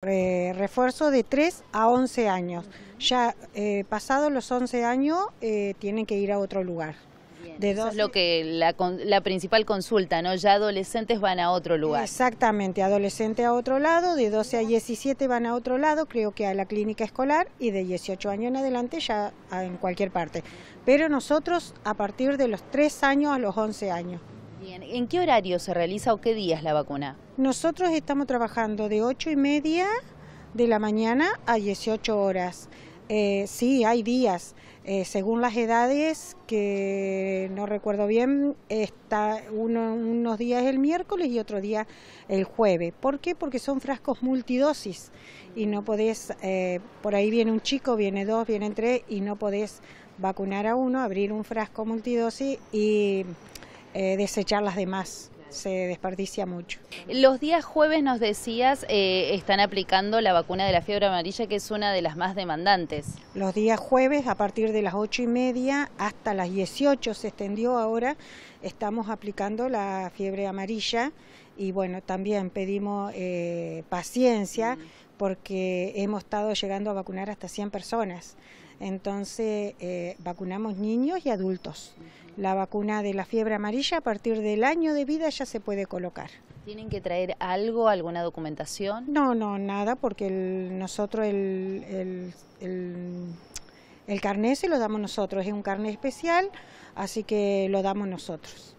refuerzo de 3 a 11 años. Ya eh, pasados los 11 años eh, tienen que ir a otro lugar. es lo que la, principal consulta, ¿no? Ya adolescentes van a otro lugar. Exactamente, adolescentes a otro lado, de 12 a 17 van a otro lado, creo que a la clínica escolar, y de 18 años en adelante ya en cualquier parte. Pero nosotros a partir de los 3 años a los 11 años. ¿En qué horario se realiza o qué días la vacuna? Nosotros estamos trabajando de 8 y media de la mañana a 18 horas. Eh, sí, hay días. Eh, según las edades, que no recuerdo bien, está uno, unos días el miércoles y otro día el jueves. ¿Por qué? Porque son frascos multidosis y no podés, eh, por ahí viene un chico, viene dos, viene tres y no podés vacunar a uno, abrir un frasco multidosis y eh, desechar las demás se desperdicia mucho. Los días jueves nos decías, eh, están aplicando la vacuna de la fiebre amarilla, que es una de las más demandantes. Los días jueves, a partir de las 8 y media hasta las 18 se extendió ahora, estamos aplicando la fiebre amarilla y bueno, también pedimos eh, paciencia mm. porque hemos estado llegando a vacunar hasta 100 personas. Entonces eh, vacunamos niños y adultos. La vacuna de la fiebre amarilla a partir del año de vida ya se puede colocar. ¿Tienen que traer algo, alguna documentación? No, no, nada, porque nosotros el, el, el el carnet se lo damos nosotros, es un carnet especial, así que lo damos nosotros.